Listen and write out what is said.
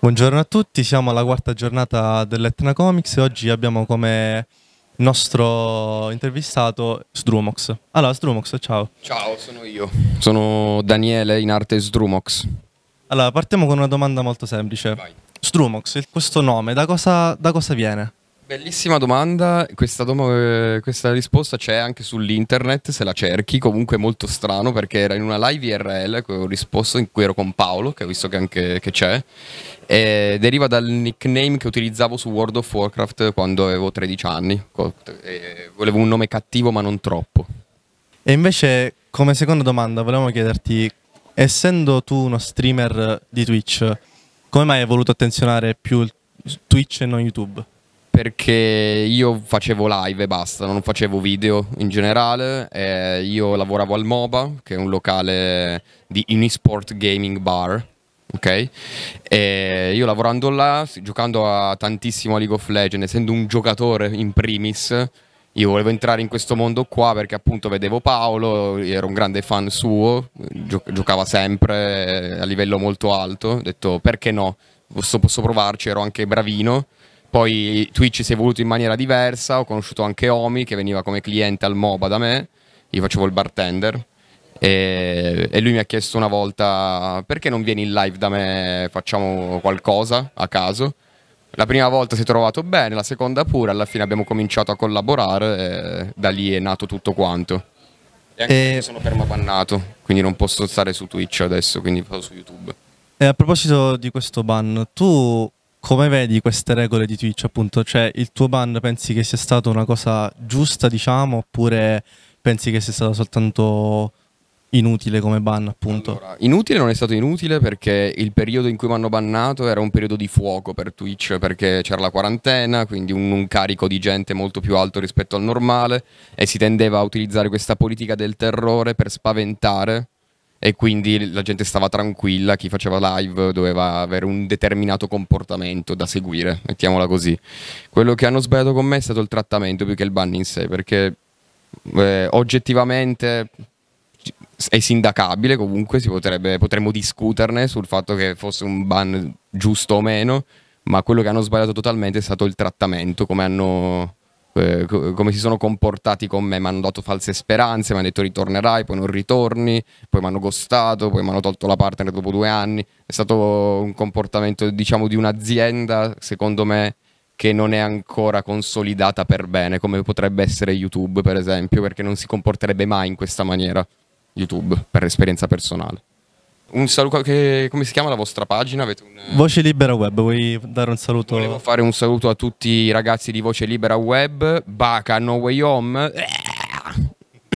Buongiorno a tutti, siamo alla quarta giornata dell'Etna Comics e oggi abbiamo come nostro intervistato Strumox. Allora Strumox, ciao. Ciao, sono io. Sono Daniele in arte Strumox. Allora, partiamo con una domanda molto semplice. Vai. Sdrumox, questo nome da cosa, da cosa viene? Bellissima domanda, questa, dom- eh, questa, risposta c'è anche sull'internet se la cerchi, comunque è molto strano perché era in una live IRL che ho risposto in cui ero con Paolo, che ho visto che anche che c'è, e deriva dal nickname che utilizzavo su World of Warcraft quando avevo 13 anni, volevo un nome cattivo ma non troppo. E invece come seconda domanda volevamo chiederti, essendo tu uno streamer di Twitch, come mai hai voluto attenzionare più Twitch e non YouTube? perché io facevo live e basta, non facevo video in generale, eh, io lavoravo al MOBA, che è un locale di Unisport Gaming Bar, ok? E io lavorando là, giocando a tantissimo a League of Legends, essendo un giocatore in primis, io volevo entrare in questo mondo qua perché appunto vedevo Paolo, ero un grande fan suo, giocava sempre a livello molto alto, ho detto perché no, posso, posso provarci, ero anche bravino poi Twitch si è evoluto in maniera diversa, ho conosciuto anche Omi che veniva come cliente al MOBA da me, io facevo il bartender e, e lui mi ha chiesto una volta perché non vieni in live da me, facciamo qualcosa a caso. La prima volta si è trovato bene, la seconda pure, alla fine abbiamo cominciato a collaborare e da lì è nato tutto quanto. E anche e... Eh, sono permabannato, quindi non posso stare su Twitch adesso, quindi vado su YouTube. E eh, a proposito di questo ban, tu come vedi queste regole di Twitch appunto? Cioè il tuo ban pensi che sia stata una cosa giusta diciamo oppure pensi che sia stato soltanto inutile come ban appunto? Allora, inutile non è stato inutile perché il periodo in cui mi hanno bannato era un periodo di fuoco per Twitch perché c'era la quarantena, quindi un, un, carico di gente molto più alto rispetto al normale e si tendeva a utilizzare questa politica del terrore per spaventare e quindi la gente stava tranquilla, chi faceva live doveva avere un determinato comportamento da seguire, mettiamola così. Quello che hanno sbagliato con me è stato il trattamento più che il ban in sé, perché eh, oggettivamente è sindacabile comunque, potrebbe, potremmo discuterne sul fatto che fosse un ban giusto o meno, ma quello che hanno sbagliato totalmente è stato il trattamento, come hanno come si sono comportati con me, mi hanno dato false speranze, mi hanno detto ritornerai, poi non ritorni, poi mi hanno gostato, poi mi hanno tolto la partner dopo due anni. È stato un comportamento diciamo di un'azienda, secondo me, che non è ancora consolidata per bene, come potrebbe essere YouTube per esempio, perché non si comporterebbe mai in questa maniera YouTube per esperienza personale. Un saluto, che, come si chiama la vostra pagina? Un... Eh, Voce Libera Web, vuoi dare un saluto? Volevo fare un saluto a tutti i ragazzi di Voce Libera Web, Baca, No Way Home. Eh!